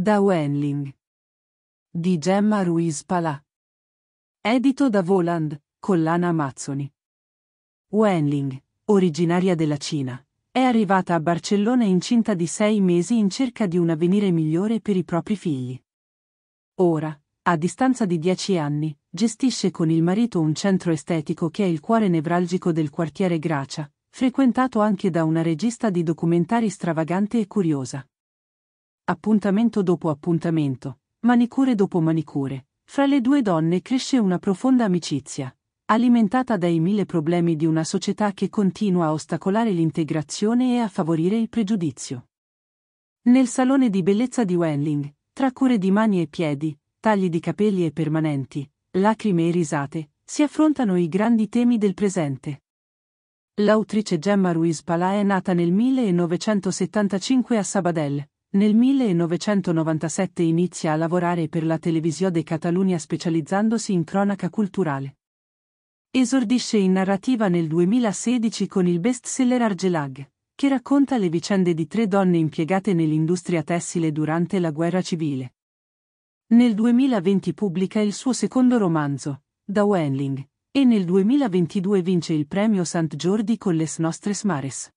Da Wenling. Di Gemma Ruiz Palà. Edito da Voland, collana Amazzoni. Wenling, originaria della Cina, è arrivata a Barcellona incinta di sei mesi in cerca di un avvenire migliore per i propri figli. Ora, a distanza di dieci anni, gestisce con il marito un centro estetico che è il cuore nevralgico del quartiere Gracia, frequentato anche da una regista di documentari stravagante e curiosa. Appuntamento dopo appuntamento, manicure dopo manicure, fra le due donne cresce una profonda amicizia, alimentata dai mille problemi di una società che continua a ostacolare l'integrazione e a favorire il pregiudizio. Nel salone di bellezza di Wenling, tra cure di mani e piedi, tagli di capelli e permanenti, lacrime e risate, si affrontano i grandi temi del presente. L'autrice Gemma Ruiz Palà è nata nel 1975 a Sabadell, nel 1997 inizia a lavorare per la Televisione de Catalunya specializzandosi in cronaca culturale. Esordisce in narrativa nel 2016 con il bestseller Argelag, che racconta le vicende di tre donne impiegate nell'industria tessile durante la guerra civile. Nel 2020 pubblica il suo secondo romanzo, Da Wenling, e nel 2022 vince il premio Sant Jordi con Les Nostres Mares.